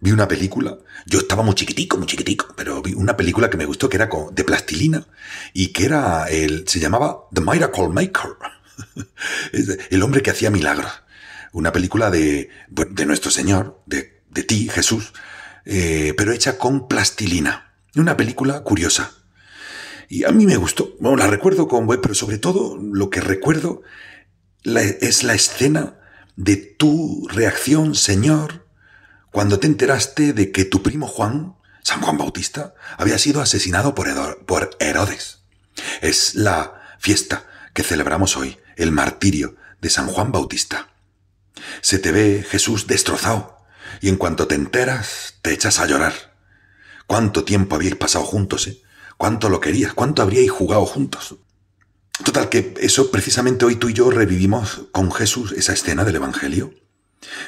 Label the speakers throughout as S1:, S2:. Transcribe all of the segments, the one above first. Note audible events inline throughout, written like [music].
S1: vi una película, yo estaba muy chiquitico, muy chiquitico, pero vi una película que me gustó que era de plastilina y que era el, se llamaba The Miracle Maker, [laughs] el hombre que hacía milagros. Una película de, de nuestro Señor, de, ti, Jesús, eh, pero hecha con plastilina. Una película curiosa. Y a mí me gustó, bueno, la recuerdo con pero sobre todo lo que recuerdo es la escena de tu reacción, Señor, cuando te enteraste de que tu primo Juan, San Juan Bautista, había sido asesinado por Herodes. Es la fiesta que celebramos hoy, el martirio de San Juan Bautista. Se te ve Jesús destrozado, y en cuanto te enteras, te echas a llorar. ¿Cuánto tiempo habíais pasado juntos, eh? ¿Cuánto lo querías? ¿Cuánto habríais jugado juntos? Total, que eso precisamente hoy tú y yo revivimos con Jesús esa escena del Evangelio.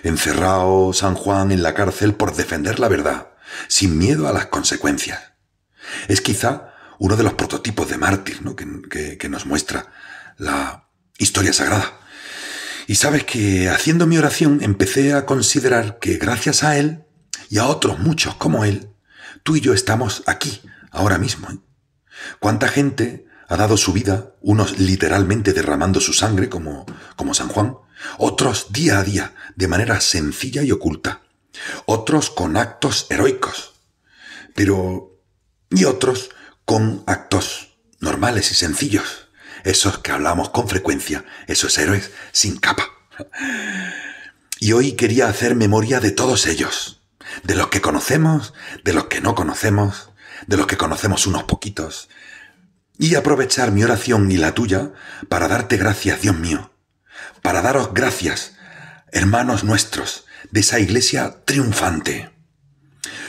S1: Encerrado San Juan en la cárcel por defender la verdad, sin miedo a las consecuencias. Es quizá uno de los prototipos de mártir que, nos muestra la historia sagrada. Y sabes que haciendo mi oración empecé a considerar que gracias a él y a otros muchos como él, tú y yo estamos aquí, ahora mismo. ¿eh? ¿Cuánta gente ha dado su vida, unos literalmente derramando su sangre como San Juan, otros día a día, de manera sencilla y oculta, otros con actos heroicos, pero... y otros con actos normales y sencillos, esos que hablamos con frecuencia, esos héroes sin capa. Y hoy quería hacer memoria de todos ellos, de los que conocemos, de los que no conocemos, de los que conocemos unos poquitos, y aprovechar mi oración y la tuya para darte gracias, Dios mío, para daros gracias, hermanos nuestros, de esa iglesia triunfante.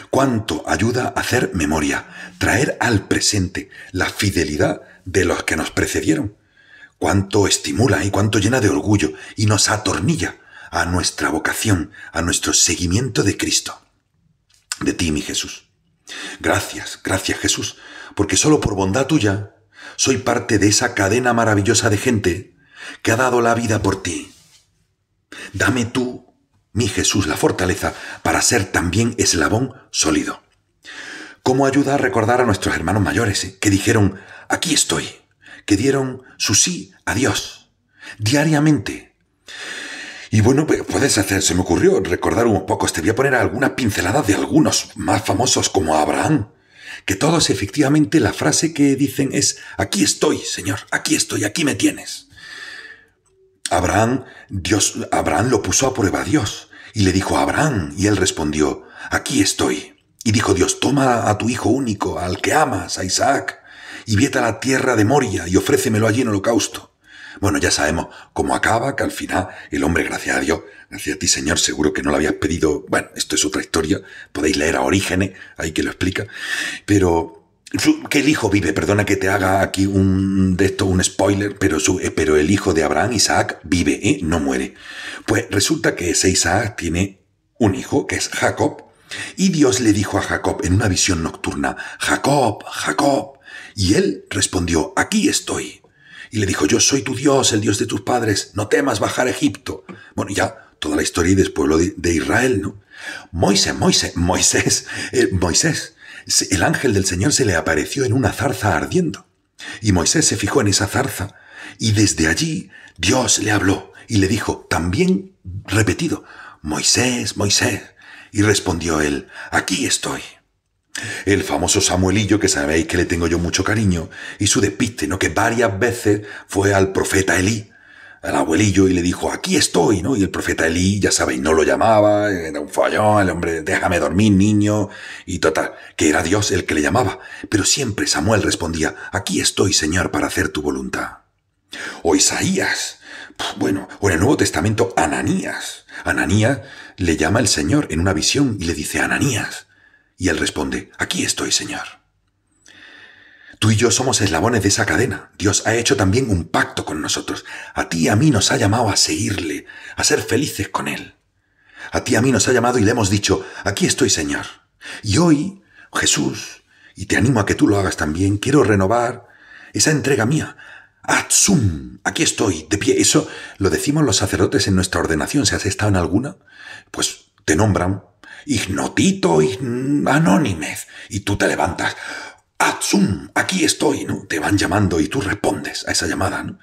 S1: Cuánto ayuda a hacer memoria, traer al presente la fidelidad de los que nos precedieron. Cuánto estimula y cuánto llena de orgullo y nos atornilla a nuestra vocación, a nuestro seguimiento de Cristo. De ti, mi Jesús. Gracias, gracias Jesús, porque solo por bondad tuya soy parte de esa cadena maravillosa de gente que ha dado la vida por ti. Dame tú, mi Jesús, la fortaleza para ser también eslabón sólido. ¿Cómo ayuda a recordar a nuestros hermanos mayores eh, que dijeron, aquí estoy, que dieron su sí a Dios, diariamente? Y bueno, pues, puedes hacer, se me ocurrió recordar un poco, te voy a poner algunas pinceladas de algunos más famosos como Abraham, que todos efectivamente la frase que dicen es, aquí estoy, Señor, aquí estoy, aquí me tienes. Abraham, Dios, Abraham lo puso a prueba a Dios y le dijo, a Abraham, y él respondió, aquí estoy. Y dijo Dios, toma a tu hijo único, al que amas, a Isaac, y vete a la tierra de Moria y ofrécemelo allí en holocausto. Bueno, ya sabemos cómo acaba, que al final el hombre, gracias a Dios, gracias a ti Señor, seguro que no lo habías pedido, bueno, esto es otra historia, podéis leer a Orígenes, ahí que lo explica, pero que el hijo vive, perdona que te haga aquí un un spoiler, pero, su, eh, pero el hijo de Abraham, Isaac, vive, y eh, no muere. Pues resulta que ese Isaac tiene un hijo que es Jacob, y Dios le dijo a Jacob en una visión nocturna, Jacob, Jacob, y él respondió, aquí estoy. Y le dijo, yo soy tu Dios, el Dios de tus padres, no temas bajar a Egipto. Bueno, ya toda la historia y del pueblo de, Israel, ¿no? Moisés, Moisés, Moisés, eh, Moisés el ángel del Señor se le apareció en una zarza ardiendo. Y Moisés se fijó en esa zarza, y desde allí Dios le habló y le dijo, también repetido, Moisés, Moisés. Y respondió él, aquí estoy. El famoso Samuelillo, que sabéis que le tengo yo mucho cariño, y su despiste, ¿no? Que varias veces fue al profeta Elí al abuelillo y le dijo, aquí estoy, ¿no? Y el profeta Elí, ya sabéis, no lo llamaba, era un fallón, el hombre, déjame dormir, niño, y total, que era Dios el que le llamaba. Pero siempre Samuel respondía, aquí estoy, Señor, para hacer tu voluntad. O Isaías, bueno, o en el Nuevo Testamento, Ananías. Ananías le llama el Señor en una visión y le dice, Ananías. Y él responde, aquí estoy, Señor. Tú y yo somos eslabones de esa cadena. Dios ha hecho también un pacto con nosotros. A ti y a mí nos ha llamado a seguirle, a ser felices con Él. A ti y a mí nos ha llamado y le hemos dicho, aquí estoy Señor. Y hoy, Jesús, y te animo a que tú lo hagas también, quiero renovar esa entrega mía. ¡Atsum! Aquí estoy, de pie. Eso lo decimos los sacerdotes en nuestra ordenación. Si has estado en alguna, pues te nombran ignotito, ign... Y tú te levantas. Atsum, aquí estoy, ¿no? Te van llamando y tú respondes a esa llamada, ¿no?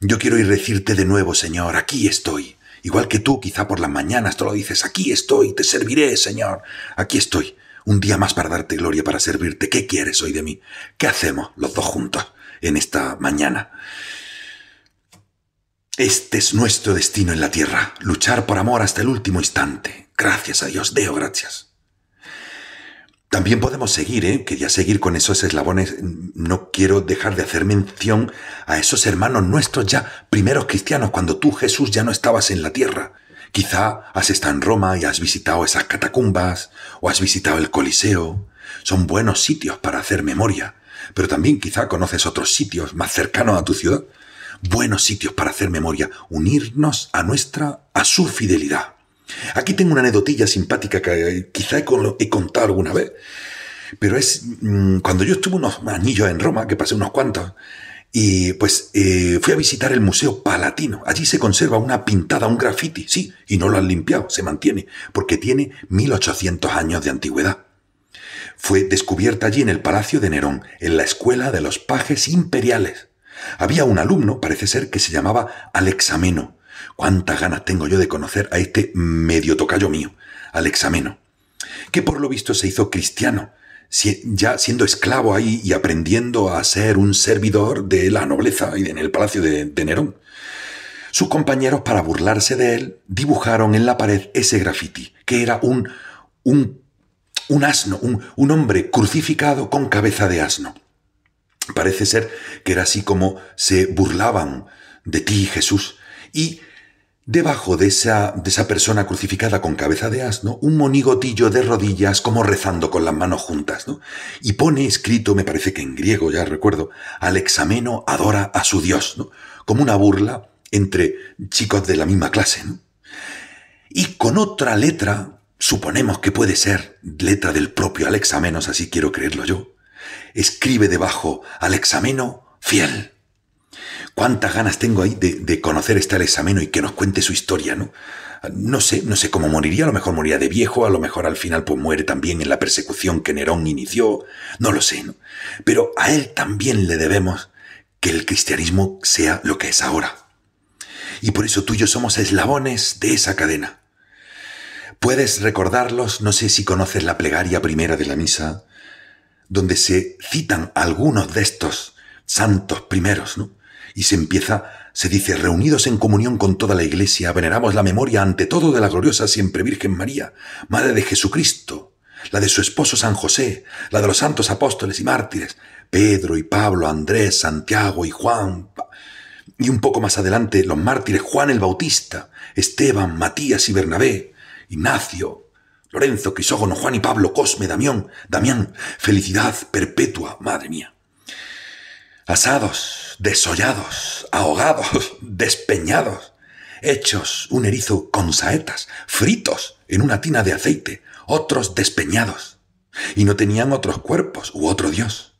S1: Yo quiero ir a decirte de nuevo, Señor, aquí estoy. Igual que tú, quizá por las mañanas, tú lo dices, aquí estoy, te serviré, Señor, aquí estoy. Un día más para darte gloria, para servirte. ¿Qué quieres hoy de mí? ¿Qué hacemos los dos juntos en esta mañana? Este es nuestro destino en la tierra, luchar por amor hasta el último instante. Gracias a Dios, Deo, gracias. También podemos seguir, ¿eh? quería seguir con esos eslabones. No quiero dejar de hacer mención a esos hermanos nuestros ya, primeros cristianos, cuando tú, Jesús, ya no estabas en la tierra. Quizá has estado en Roma y has visitado esas catacumbas, o has visitado el Coliseo. Son buenos sitios para hacer memoria, pero también quizá conoces otros sitios más cercanos a tu ciudad. Buenos sitios para hacer memoria, unirnos a nuestra, a su fidelidad. Aquí tengo una anedotilla simpática que eh, quizá he, contado alguna vez, pero es mm, cuando yo estuve unos anillos en Roma, que pasé unos cuantos, y pues eh, fui a visitar el Museo Palatino. Allí se conserva una pintada, un graffiti, sí, y no lo han limpiado, se mantiene, porque tiene 1800 años de antigüedad. Fue descubierta allí en el Palacio de Nerón, en la Escuela de los Pajes Imperiales. Había un alumno, parece ser, que se llamaba Alexameno, Cuántas ganas tengo yo de conocer a este medio tocayo mío, al exameno, que por lo visto se hizo cristiano, ya siendo esclavo ahí y aprendiendo a ser un servidor de la nobleza en el palacio de, Nerón. Sus compañeros, para burlarse de él, dibujaron en la pared ese grafiti, que era un, un, asno, un, un hombre crucificado con cabeza de asno. Parece ser que era así como se burlaban de ti, Jesús, y debajo de esa, persona crucificada con cabeza de asno, un monigotillo de rodillas como rezando con las manos juntas, Y pone escrito, me parece que en griego, ya recuerdo, Alexameno adora a su dios, Como una burla entre chicos de la misma clase, Y con otra letra, suponemos que puede ser letra del propio Alexamenos, así quiero creerlo yo, escribe debajo Alexameno fiel. Cuántas ganas tengo ahí de, conocer este al Ameno y que nos cuente su historia, ¿no? No sé, no sé cómo moriría, a lo mejor moriría de viejo, a lo mejor al final pues muere también en la persecución que Nerón inició, no lo sé, ¿no? Pero a él también le debemos que el cristianismo sea lo que es ahora. Y por eso tú y yo somos eslabones de esa cadena. Puedes recordarlos, no sé si conoces la plegaria primera de la misa, donde se citan algunos de estos santos primeros, ¿no? y se empieza, se dice, reunidos en comunión con toda la Iglesia, veneramos la memoria ante todo de la gloriosa siempre Virgen María, Madre de Jesucristo, la de su esposo San José, la de los santos apóstoles y mártires, Pedro y Pablo, Andrés, Santiago y Juan, y un poco más adelante los mártires Juan el Bautista, Esteban, Matías y Bernabé, Ignacio, Lorenzo, Crisógono, Juan y Pablo, Cosme, Damián, Damián, felicidad perpetua, madre mía asados, desollados, ahogados, [laughs] despeñados, hechos un erizo con saetas, fritos en una tina de aceite, otros despeñados, y no tenían otros cuerpos u otro Dios.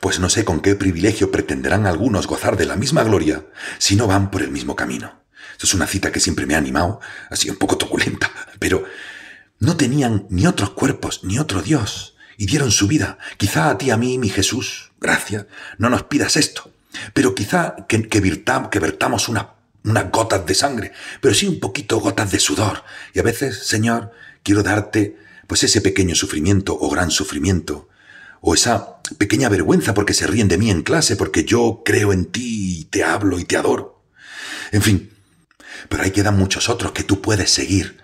S1: Pues no sé con qué privilegio pretenderán algunos gozar de la misma gloria si no van por el mismo camino. es una cita que siempre me ha animado, así un poco toculenta, [laughs] pero no tenían ni otros cuerpos ni otro Dios, y dieron su vida. Quizá a ti, a mí, mi Jesús, gracias, no nos pidas esto, pero quizá que, vertamos unas unas gotas de sangre, pero sí un poquito gotas de sudor. Y a veces, Señor, quiero darte pues ese pequeño sufrimiento o gran sufrimiento, o esa pequeña vergüenza porque se ríen de mí en clase, porque yo creo en ti y te hablo y te adoro. En fin, pero ahí quedan muchos otros que tú puedes seguir,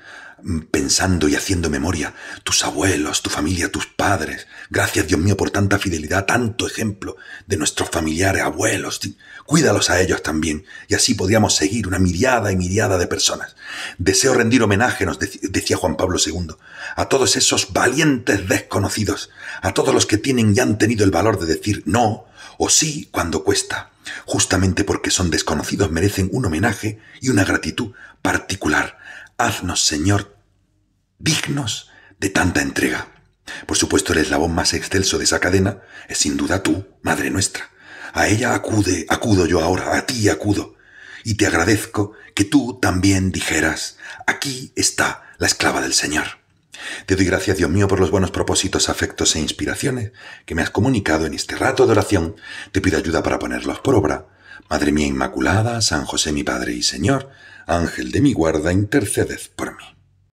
S1: Mm, pensando y haciendo memoria, tus abuelos, tu familia, tus padres. Gracias, Dios mío, por tanta fidelidad, tanto ejemplo de nuestros familiares, abuelos. Cuídalos a ellos también. Y así podíamos seguir una miriada y miriada de personas. Deseo rendir homenaje, nos decía Juan Pablo II, a todos esos valientes desconocidos, a todos los que tienen y han tenido el valor de decir no o sí cuando cuesta. Justamente porque son desconocidos merecen un homenaje y una gratitud particular Haznos, Señor, dignos de tanta entrega. Por supuesto, el eslabón más excelso de esa cadena es sin duda tú, Madre nuestra. A ella acude, acudo yo ahora, a ti acudo. Y te agradezco que tú también dijeras, aquí está la esclava del Señor. Te doy gracias, Dios mío, por los buenos propósitos, afectos e inspiraciones que me has comunicado en este rato de oración. Te pido ayuda para ponerlos por obra. Madre mía Inmaculada, San José mi Padre y Señor, Ángel de mi guarda, intercedes por mí.